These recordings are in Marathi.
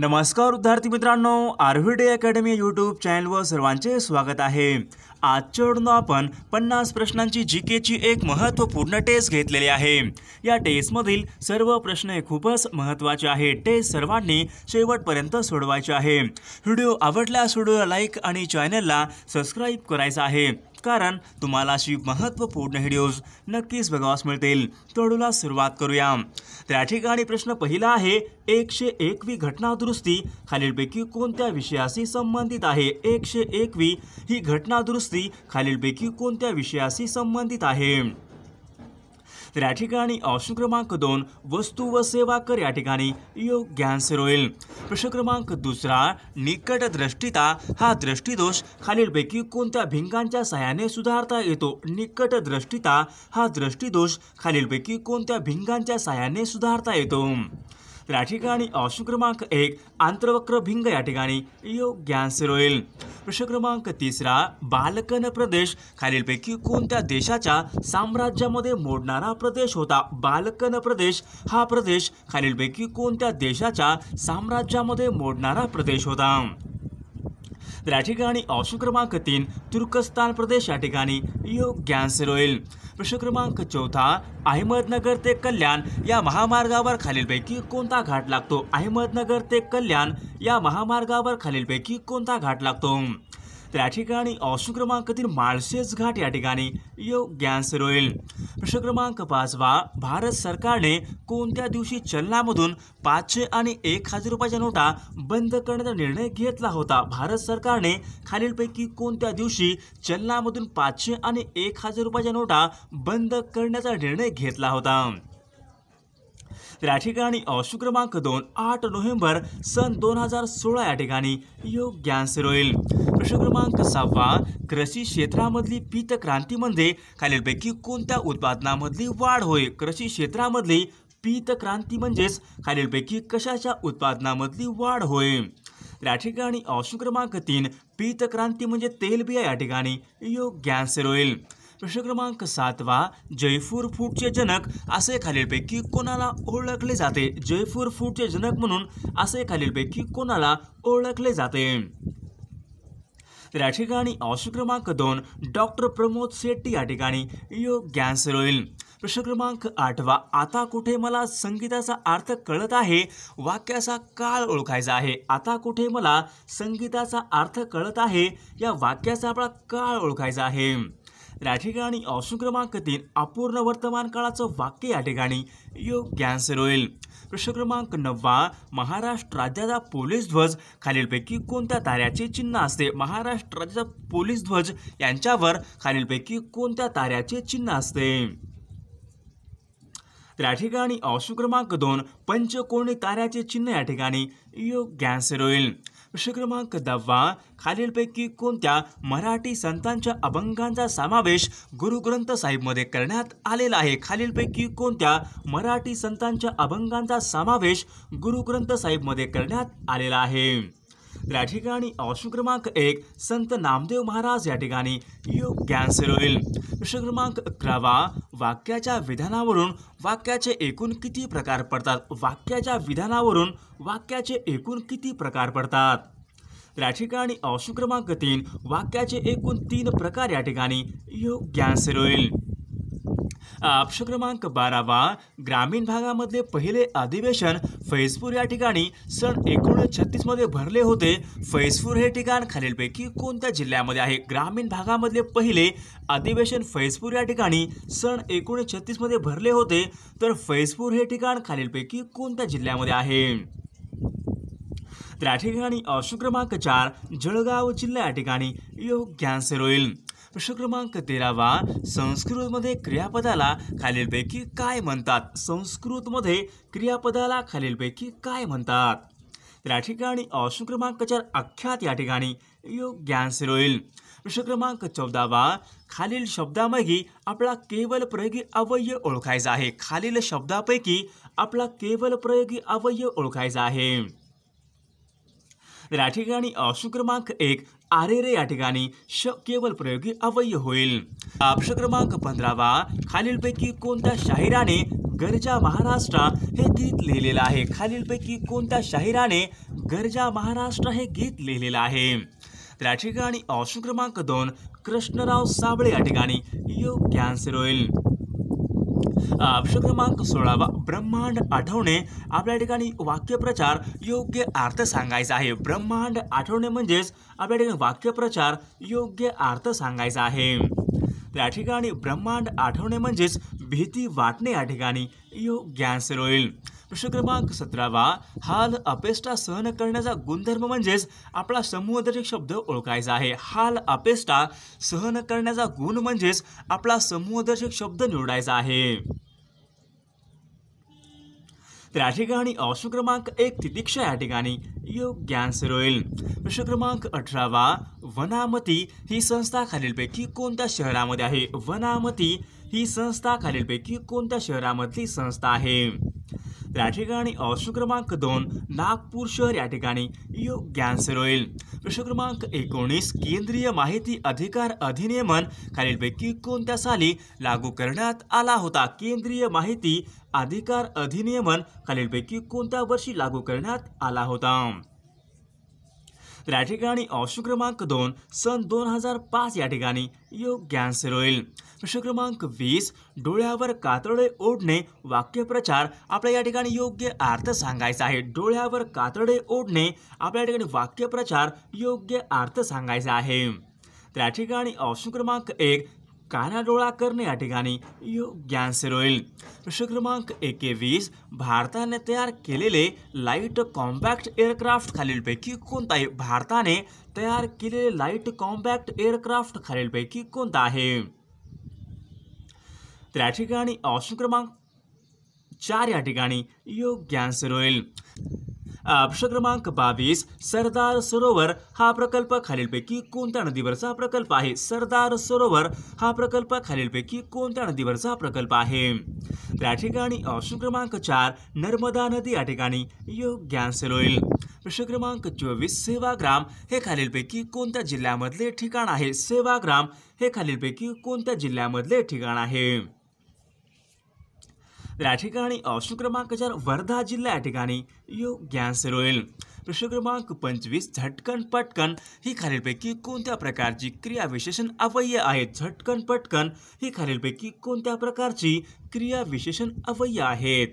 नमस्कार विद्यार्थी मित्रांनो व्ही डे अकॅडमी यूट्यूब चॅनलवर सर्वांचे स्वागत आहे आजच्या आपण पन्नास प्रश्नांची जी केची एक महत्त्वपूर्ण टेस्ट घेतलेली आहे या टेस्टमधील सर्व प्रश्न खूपच महत्त्वाचे आहे टेस्ट सर्वांनी शेवटपर्यंत सोडवायचे आहे व्हिडिओ आवडल्यास व्हिडिओला लाईक आणि चॅनलला सबस्क्राईब करायचा आहे कारण तुम्हाला अशी महत्त्वपूर्ण व्हिडिओज नक्कीच बघावास मिळतील तळूला सुरुवात करूया त्या ठिकाणी प्रश्न पहिला आहे एकशे एकवी घटना दुरुस्ती खालीलपैकी कोणत्या विषयाशी संबंधित आहे एकशे एकवी ही घटना दुरुस्ती खालीलपैकी कोणत्या विषयाशी संबंधित आहे तर या ठिकाणी ऑप्शन क्रमांक दोन वस्तू व सेवा कर या ठिकाणी योग्यांसर होईल प्रश्न क्रमांक दुसरा निकट दृष्टिता हा दृष्टिदोष खालीलपैकी कोणत्या भिंगांच्या सहाय्याने सुधारता येतो निकट दृष्टिता हा दृष्टिदोष खालीलपैकी कोणत्या भिंगांच्या सहाय्याने सुधारता येतो तर या ठिकाणी ऑप्शन क्रमांक एक आंतरवक्र भिंग या ठिकाणी योग्य आन्सर होईल प्रश्न क्रमांक तिसरा बालकन प्रदेश खालीलपैकी कोणत्या देशाच्या साम्राज्यामध्ये मोडणारा प्रदेश होता बालकन प्रदेश हा प्रदेश खालीलपैकी कोणत्या देशाच्या साम्राज्यामध्ये मोडणारा प्रदेश होता तर या ठिकाणी ऑप्शन क्रमांक तीन तुर्कस्तान प्रदेश या ठिकाणी योग्य आन्सर होईल प्रश्न क्रमांक चौथा अहमदनगर ते कल्याण या महामार्गावर खालीलपैकी कोणता घाट लागतो अहमदनगर ते कल्याण या महामार्गावर खालीलपैकी कोणता घाट लागतो त्या ठिकाणी ऑशू क्रमांकातील माळशेज घाट या ठिकाणी आन्सर होईल प्रश्न क्रमांक पाचवा भारत सरकारने कोणत्या दिवशी चलनामधून पाचशे आणि एक हजार रुपयाच्या नोटा बंद करण्याचा निर्णय घेतला होता भारत सरकारने खालीलपैकी कोणत्या दिवशी चलनामधून पाचशे आणि एक हजार रुपयाच्या नोटा बंद करण्याचा निर्णय घेतला होता त्या ठिकाणी क्रमांक दोन आठ नोव्हेंबर सन दोन हजार सोळा या ठिकाणी योग्य आन्सर होईल प्रश्न क्रमांक सहावा कृषी क्षेत्रामधली पीत क्रांतीमध्ये खालीलपैकी कोणत्या उत्पादनामधली वाढ होईल कृषी क्षेत्रामधली पीत क्रांती म्हणजेच खालीलपैकी कशाच्या उत्पादनामधली वाढ होईल त्या या ठिकाणी क्रमांक तीन पीत क्रांती म्हणजे तेलबिया या ठिकाणी योग्य आन्सर होईल प्रश्न क्रमांक सातवा जयपूर फूडचे जनक असे खालीलपैकी कोणाला ओळखले जाते जयपूर फूडचे जनक म्हणून असे खालीलपैकी कोणाला ओळखले जाते या ठिकाणी ऑप्शन क्रमांक दोन डॉक्टर प्रमोद शेट्टी या ठिकाणी योग आन्सर होईल प्रश्न क्रमांक आठवा आता कुठे मला संगीताचा अर्थ कळत आहे वाक्याचा काळ ओळखायचा आहे आता कुठे मला संगीताचा अर्थ कळत आहे या वाक्याचा आपला काळ ओळखायचा आहे या ठिकाणी ऑप्शन क्रमांक तीन अपूर्ण वर्तमान काळाचं वाक्य या ठिकाणी योग्य आन्सर होईल प्रश्न क्रमांक नववा महाराष्ट्र राज्याचा पोलीस ध्वज खालीलपैकी कोणत्या ताऱ्याचे चिन्ह असते महाराष्ट्र राज्याचा पोलीस ध्वज यांच्यावर खालीलपैकी कोणत्या ताऱ्याचे चिन्ह असते तर या ठिकाणी ऑप्शन क्रमांक दोन पंचकोणी ताऱ्याचे चिन्ह या ठिकाणी योग्य आन्सर होईल विषय क्रमांक दहावा खालीलपैकी कोणत्या मराठी संतांच्या अभंगांचा समावेश गुरुग्रंथ साहिबमध्ये करण्यात आलेला आहे खालीलपैकी कोणत्या मराठी संतांच्या अभंगांचा समावेश गुरुग्रंथ साहिबमध्ये करण्यात आलेला आहे त्या ठिकाणी ऑप्शन क्रमांक एक संत नामदेव महाराज या ठिकाणी योग्य आन्सर होईल प्रश्न क्रमांक अकरावा वाक्याच्या विधानावरून वाक्याचे एकूण किती प्रकार पडतात वाक्याच्या विधानावरून वाक्याचे एकूण किती प्रकार पडतात त्या ठिकाणी क्रमांक तीन वाक्याचे एकूण तीन प्रकार या ठिकाणी योग्य होईल ऑप्शन क्रमांक बारावा ग्रामीण भागामधले पहिले अधिवेशन फैजपूर या ठिकाणी सन एकोणीसशे छत्तीसमध्ये भरले होते फैजपूर हे ठिकाण खालीलपैकी कोणत्या जिल्ह्यामध्ये आहे ग्रामीण भागामधले पहिले अधिवेशन फैजपूर या ठिकाणी सन एकोणीसशे छत्तीसमध्ये भरले होते तर फैजपूर हे ठिकाण खालीलपैकी कोणत्या जिल्ह्यामध्ये आहे त्या ठिकाणी क्रमांक चार जळगाव जिल्हा या ठिकाणी आन्सर होईल प्रश्न क्रमांक तेरावा संस्कृतमध्ये क्रियापदाला खालीलपैकी काय म्हणतात संस्कृतमध्ये क्रियापदाला खालीलपैकी काय म्हणतात तर या ठिकाणी ऑप्शन क्रमांक चार अख्यात या ठिकाणी योग्य आन्सर होईल प्रश्न क्रमांक चौदावा खालील शब्दामागी आपला केवल प्रयोगी अवयव ओळखायचा आहे खालील शब्दापैकी आपला केवल प्रयोगी अवयव ओळखायचा आहे तर या ठिकाणी अशु क्रमांक एक आरे रे या ठिकाणी श केवल प्रयोगी अवयव होईल अक्ष क्रमांक पंधरावा खालीलपैकी कोणत्या शाहिराने गरजा महाराष्ट्र हे गीत लिहिलेलं आहे खालीलपैकी कोणत्या शाहिराने गरजा महाराष्ट्र हे गीत लिहिलेलं आहे तर या ठिकाणी अशु क्रमांक दोन कृष्णराव साबळे या ठिकाणी योग कॅन्सर होईल अक्षर क्रमांक सोळावा ब्रह्मांड आठवणे आपल्या ठिकाणी वाक्यप्रचार योग्य अर्थ सांगायचा आहे ब्रह्मांड आठवणे म्हणजेच आपल्या ठिकाणी वाक्यप्रचार योग्य अर्थ सांगायचा आहे त्या ठिकाणी ब्रह्मांड आठवणे म्हणजेच भीती वाटणे या ठिकाणी योग होईल प्रश्न क्रमांक सतरावा हाल अपेष्टा सहन करण्याचा गुणधर्म म्हणजेच आपला समूहदर्शक शब्द ओळखायचा आहे हाल अपेष्टा सहन करण्याचा गुण म्हणजेच आपला समूहदर्शक शब्द निवडायचा आहे तर या ठिकाणी ऑप्शन क्रमांक एक तितिक्षा या ठिकाणी योग्य आन्सर होईल प्रश्न क्रमांक अठरावा वनामती ही संस्था खालीलपैकी कोणत्या शहरामध्ये आहे वनामती ही संस्था खालीलपैकी कोणत्या शहरामधली संस्था आहे या ठिकाणी ऑप्शन क्रमांक दोन नागपूर शहर या ठिकाणी योग्य आन्सर होईल प्रश्न क्रमांक एकोणीस केंद्रीय माहिती अधिकार अधिनियमन खालीलपैकी कोणत्या साली लागू करण्यात आला होता केंद्रीय माहिती अधिकार अधिनियमन खालीलपैकी कोणत्या वर्षी लागू करण्यात आला होता त्या ठिकाणी ऑप्शन क्रमांक दोन सन दोन हजार पाच या ठिकाणी योग्य आन्सर होईल प्रश्न क्रमांक वीस डोळ्यावर कातडे ओढणे वाक्यप्रचार आपल्या या ठिकाणी योग्य अर्थ सांगायचा आहे डोळ्यावर कातडे ओढणे आपल्या या ठिकाणी वाक्यप्रचार योग्य अर्थ सांगायचा आहे त्या ठिकाणी ऑप्शन क्रमांक एक कानाडोळा करणे या ठिकाणी योग्यांचे होईल प्रश्न क्रमांक भारताने तयार केलेले लाईट कॉम्पॅक्ट एअरक्राफ्ट खालीलपैकी कोणता आहे भारताने तयार केलेले लाईट कॉम्पॅक्ट एअरक्राफ्ट खालीलपैकी कोणता आहे तर या ठिकाणी ऑप्शन क्रमांक चार या ठिकाणी योग्य आन्सर होईल प्रश्न क्रमांक बावीस सरदार सरोवर हा प्रकल्प खालीलपैकी कोणत्या नदीवरचा प्रकल्प आहे सरदार सरोवर हा प्रकल्प खालीलपैकी कोणत्या नदीवरचा प्रकल्प आहे त्या ठिकाणी ऑप्शन क्रमांक चार नर्मदा नदी या ठिकाणी योग्य आन्सर होईल प्रश्न क्रमांक चोवीस सेवाग्राम हे खालीलपैकी कोणत्या जिल्ह्यामधले ठिकाण आहे सेवाग्राम हे खालीलपैकी कोणत्या जिल्ह्यामधले ठिकाण आहे त्या या ठिकाणी ऑप्शन क्रमांक चार वर्धा जिल्हा या ठिकाणी योग्य आन्सर होईल प्रश्न क्रमांक पंचवीस झटकन पटकन ही खालीलपैकी कोणत्या प्रकारची क्रियाविशेषण अवय्य आहेत झटकन पटकन ही खालीलपैकी कोणत्या प्रकारची क्रियाविशेषण अवय्य आहेत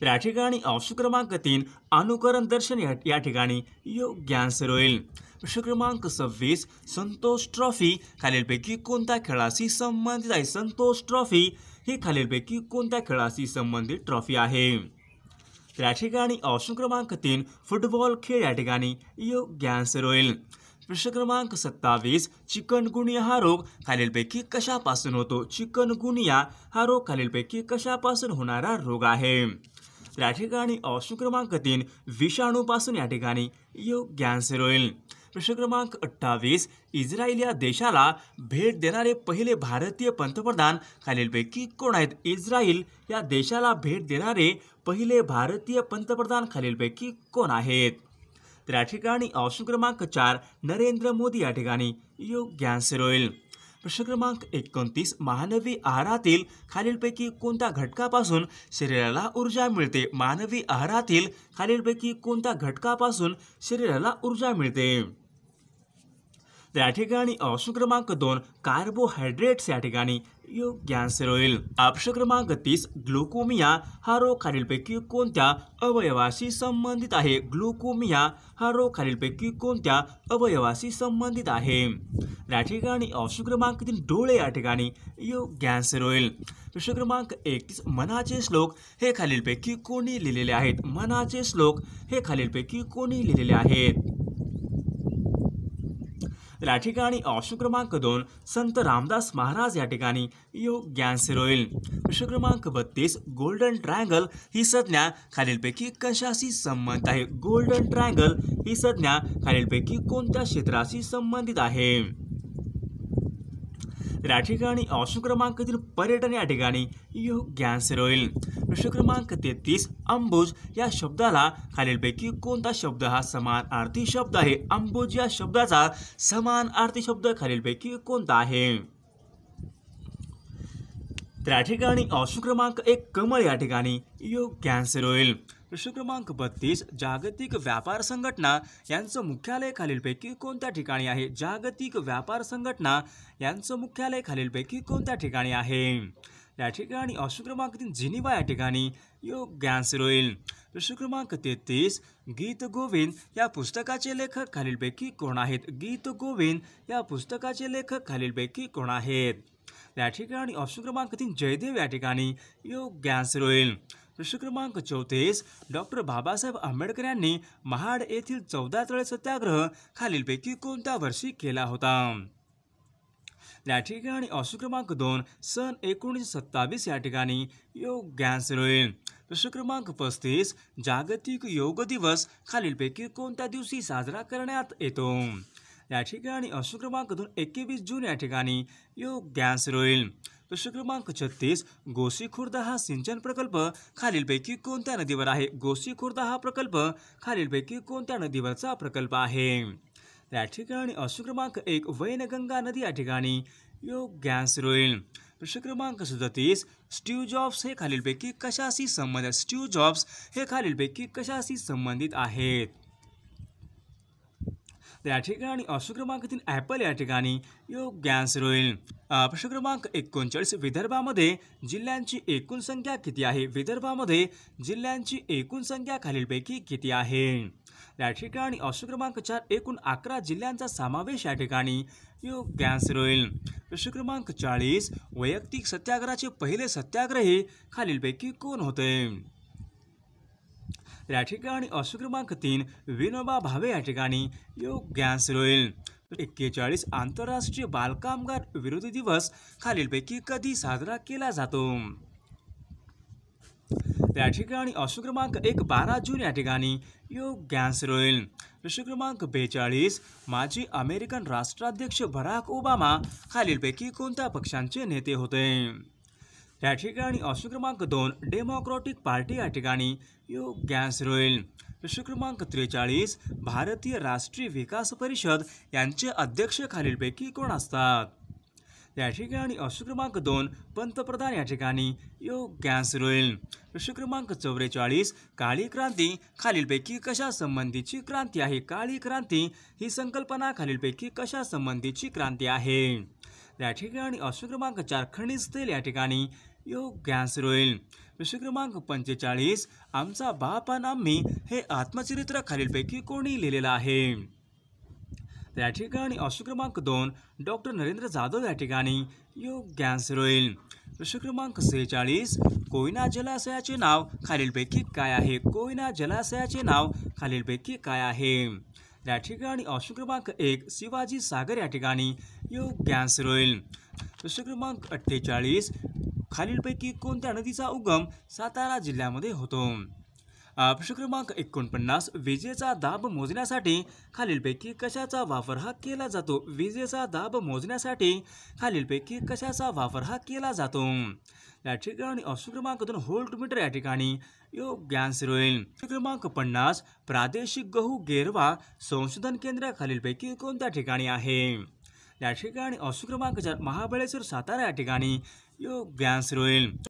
त्या या ठिकाणी ऑप्शन क्रमांक तीन अनुकरण दर्शन या ठिकाणी योग्य आन्सर होईल प्रश्न क्रमांक सव्वीस संतोष ट्रॉफी खालीलपैकी कोणत्या खेळाशी संबंधित आहे संतोष ट्रॉफी ही खालीलपैकी कोणत्या खेळाशी संबंधित ट्रॉफी आहे त्या ठिकाणी ऑप्शन क्रमांक तीन फुटबॉल खेळ या ठिकाणी योग्य आन्सर होईल प्रश्न क्रमांक सत्तावीस चिकनगुनिया हा रोग खालीलपैकी कशापासून होतो चिकनगुनिया हा रोग खालीलपैकी कशापासून होणारा रोग आहे त्या ठिकाणी ऑप्शन क्रमांक तीन विषाणूपासून या ठिकाणी योग्य आन्सर होईल प्रश्न क्रमांक अठ्ठावीस इस्रायल या देशाला भेट देणारे पहिले भारतीय पंतप्रधान खालीलपैकी कोण आहेत इस्रायल या देशाला भेट देणारे पहिले भारतीय पंतप्रधान खालीलपैकी कोण आहेत तर या ठिकाणी ऑप्शन क्रमांक चार नरेंद्र मोदी या ठिकाणी योग्य आन्सर होईल प्रश्न क्रमांक एकोणतीस मानवी आहारातील खालीलपैकी कोणत्या घटकापासून शरीराला ऊर्जा मिळते मानवी आहारातील खालीलपैकी कोणत्या घटकापासून शरीराला ऊर्जा मिळते त्या ठिकाणी ऑप्शन क्रमांक दोन कार्बोहायड्रेट्स या ठिकाणी योग्य आन्सर होईल ऑप्शन क्रमांक तीस ग्लुकोमिया हा रोग खालीलपैकी कोणत्या अवयवाशी संबंधित आहे ग्लुकोमिया हा रोग खालीलपैकी कोणत्या अवयवाशी संबंधित आहे या ठिकाणी ऑप्शन क्रमांक तीन डोळे या ठिकाणी योग्य आन्सर होईल प्रश्न क्रमांक एकतीस मनाचे श्लोक हे खालीलपैकी कोणी लिहिलेले आहेत मनाचे श्लोक हे खालीलपैकी कोणी लिहिलेले आहेत या ठिकाणी ऑप्शन क्रमांक दोन संत रामदास महाराज या ठिकाणी योग गॅन्सर होईल प्रश्न क्रमांक बत्तीस गोल्डन ट्रायंगल ही संज्ञा खालीलपैकी कशाशी संबंधित आहे गोल्डन ट्रायंगल ही संज्ञा खालीलपैकी कोणत्या क्षेत्राशी संबंधित आहे या ठिकाणी क्रमांक पर्यटन या ठिकाणी योग्य आन्सर होईल प्रश्न क्रमांक तेहतीस अंबुज या शब्दाला खालीलपैकी कोणता शब्द हा समान आर्थिक शब्द आहे अंबुज या शब्दाचा समान आर्थिक शब्द खालीलपैकी कोणता आहे त्या ठिकाणी अशोक क्रमांक एक कमळ या ठिकाणी योग्य आन्सर होईल प्रश्न क्रमांक बत्तीस जागतिक व्यापार संघटना यांचं मुख्यालय खालीलपैकी कोणत्या ठिकाणी आहे जागतिक व्यापार संघटना यांचं मुख्यालय खालीलपैकी कोणत्या ठिकाणी आहे या ठिकाणी ऑप्शन क्रमांक तीन जिनिवा या ठिकाणी योग्य आन्सर होईल प्रश्न क्रमांक तेहतीस गीत गोविंद या पुस्तकाचे लेखक खालीलपैकी कोण आहेत गीत गोविंद या पुस्तकाचे लेखक खालीलपैकी कोण आहेत या ठिकाणी ऑप्शन क्रमांक तीन जयदेव या ठिकाणी योग्य आन्सर होईल प्रश्न क्रमांक चौतीस डॉक्टर बाबासाहेब आंबेडकर यांनी महाड येथील चौदा तळे सत्याग्रह खालीलपैकी कोणत्या वर्षी केला होता या ठिकाणी ऑप्शन क्रमांक दोन सन एकोणीसशे सत्तावीस या ठिकाणी योग होईल प्रश्न क्रमांक पस्तीस जागतिक योग दिवस खालीलपैकी कोणत्या दिवशी साजरा करण्यात येतो या ठिकाणी ऑप्शन क्रमांक दोन एकवीस जून या ठिकाणी योग रोईल प्रश्न क्रमांक छत्तीस गोसी खुर्द हा सिंचन प्रकल्प खालीलपैकी कोणत्या नदीवर आहे गोसी खुर्द हा प्रकल्प खालीलपैकी कोणत्या नदीवरचा प्रकल्प आहे या ठिकाणी अश्व क्रमांक एक वैनगंगा नदी या ठिकाणी योग्यांश रोईल प्रश्न क्रमांक सदतीस स्टीव जॉब्स हे खालीलपैकी कशाशी संबंधित स्टीव जॉब्स हे खालीलपैकी कशाशी संबंधित आहेत त्या ठिकाणी अशोक क्रमांकातील ॲपल या ठिकाणी योग होईल प्रश्न क्रमांक एकोणचाळीस विदर्भामध्ये जिल्ह्यांची एकूण संख्या किती आहे विदर्भामध्ये जिल्ह्यांची एकूण संख्या खालीलपैकी किती आहे या ठिकाणी अशोक क्रमांक चार एकूण अकरा जिल्ह्यांचा समावेश या ठिकाणी योग होईल प्रश्न क्रमांक चाळीस वैयक्तिक सत्याग्रहाचे पहिले सत्याग्रही खालीलपैकी कोण होते या ठिकाणी अशोक क्रमांक तीन विनोबा भावे या ठिकाणी गॅस होईल एक्केचाळीस आंतरराष्ट्रीय बालकामगार विरोधी दिवस खालीलपैकी कधी साजरा केला जातो त्या ठिकाणी अशोक क्रमांक एक बारा जून या ठिकाणी गॅस होईल प्रश्न क्रमांक बेचाळीस माजी अमेरिकन राष्ट्राध्यक्ष बराक ओबामा खालीलपैकी कोणत्या पक्षांचे नेते होते या ठिकाणी ऑप्शन क्रमांक दोन डेमोक्रॅटिक पार्टी या ठिकाणी योग गॅस होईल प्रश्न क्रमांक त्रेचाळीस भारतीय राष्ट्रीय विकास परिषद यांचे अध्यक्ष खालीलपैकी कोण असतात या ठिकाणी ऑप्शन क्रमांक दोन पंतप्रधान या ठिकाणी योग गॅस होईल प्रश्न क्रमांक चौवेचाळीस काळी क्रांती खालीलपैकी कशा संबंधीची क्रांती आहे काळी क्रांती ही संकल्पना खालीलपैकी कशा संबंधीची क्रांती आहे या ठिकाणी अश्व क्रमांक चार खनिज तेल या ठिकाणी योग गॅस रोईल विषय क्रमांक पंचेचाळीस आमचा बाप आणि आम्ही हे आत्मचरित्र खालीलपैकी कोणी लिहिलेलं आहे त्या ठिकाणी अश्व क्रमांक दोन डॉक्टर नरेंद्र जाधव या ठिकाणी योग गॅस रोईल प्रश्न सेहेचाळीस कोयना जलाशयाचे नाव खालीलपैकी काय आहे कोयना जलाशयाचे नाव खालीलपैकी काय आहे या ठिकाणी ऑप्शन क्रमांक एक शिवाजी सागर या ठिकाणी योग गॅस रोईल प्रश्न क्रमांक अठ्ठेचाळीस खालीलपैकी कोणत्या नदीचा उगम सातारा जिल्ह्यामध्ये होतो प्रश्न क्रमांक एकोणपन्नास विजेचा दाब मोजण्यासाठी खालीलपैकी कशाचा वापर हा केला जातो विजेचा दाब मोजण्यासाठी खालीलपैकी कशाचा वापर हा केला जातो या ठिकाणी ऑप्शन क्रमांक दोन होल्ट मीटर या ठिकाणी योग्य आन्सर होईल क्रमांक पन्नास प्रादेशिक गहू गेरवा संशोधन केंद्र खालीलपैकी कोणत्या ठिकाणी आहे या ठिकाणी ऑप्शन क्रमांक चार महाबळेश्वर सातारा या ठिकाणी यो व्यास रोईल